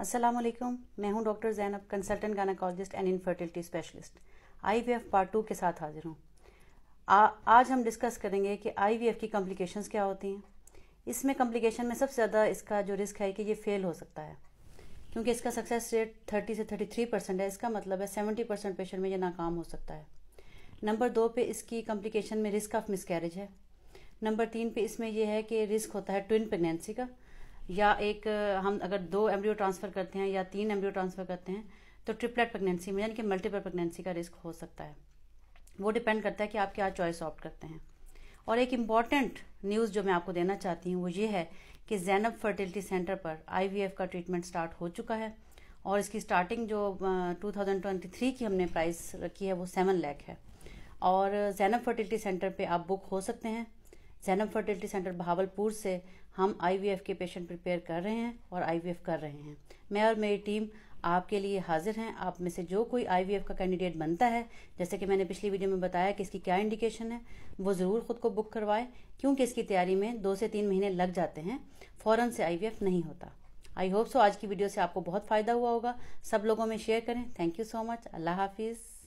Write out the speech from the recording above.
अस्सलाम वालेकुम मैं हूं doctor Zainab consultant gynaecologist and infertility specialist IVF part two के साथ हाजिर हूं आ, आज हम डिस्कस करेंगे कि आईवीएफ की कॉम्प्लिकेशंस क्या होती हैं इसमें कॉम्प्लिकेशन में सबसे ज़्यादा इसका जो रिस्क है कि ये फेल हो सकता है क्योंकि इसका सक्सेस रेट थर्टी से थर्टी थ्री परसेंट है इसका मतलब है सेवेंटी परसेंट पेशेंट में ये नाकाम हो सकता है नंबर दो पे इसकी कॉम्प्लिकेशन में रिस्क ऑफ मिसकैरेज है नंबर तीन पे इसमें यह है कि रिस्क होता है ट्विन प्रेगनेंसी का या एक हम अगर दो एम्ब्रियो ट्रांसफ़र करते हैं या तीन एम्ब्रियो ट्रांसफ़र करते हैं तो ट्रिपलेट प्रेगनेंसी में यानी कि मल्टीपल प्रेगनेंसी का रिस्क हो सकता है वो डिपेंड करता है कि आप क्या चॉइस ऑप्ट करते हैं और एक इम्पॉर्टेंट न्यूज़ जो मैं आपको देना चाहती हूँ वो ये है कि जैनब फर्टिलिटी सेंटर पर आई का ट्रीटमेंट स्टार्ट हो चुका है और इसकी स्टार्टिंग जो टू की हमने प्राइस रखी है वो सेवन लैख है और जैनब फर्टिलिटी सेंटर पर आप बुक हो सकते हैं सैनम फर्टिलिटी सेंटर भावलपुर से हम आईवीएफ के पेशेंट प्रिपेयर कर रहे हैं और आईवीएफ कर रहे हैं मैं और मेरी टीम आपके लिए हाजिर हैं आप में से जो कोई आईवीएफ का कैंडिडेट बनता है जैसे कि मैंने पिछली वीडियो में बताया कि इसकी क्या इंडिकेशन है वो ज़रूर ख़ुद को बुक करवाएं क्योंकि इसकी तैयारी में दो से तीन महीने लग जाते हैं फ़ौरन से आईवीएफ नहीं होता आई होप सो आज की वीडियो से आपको बहुत फ़ायदा हुआ होगा सब लोगों में शेयर करें थैंक यू सो मच अल्लाह हाफिज़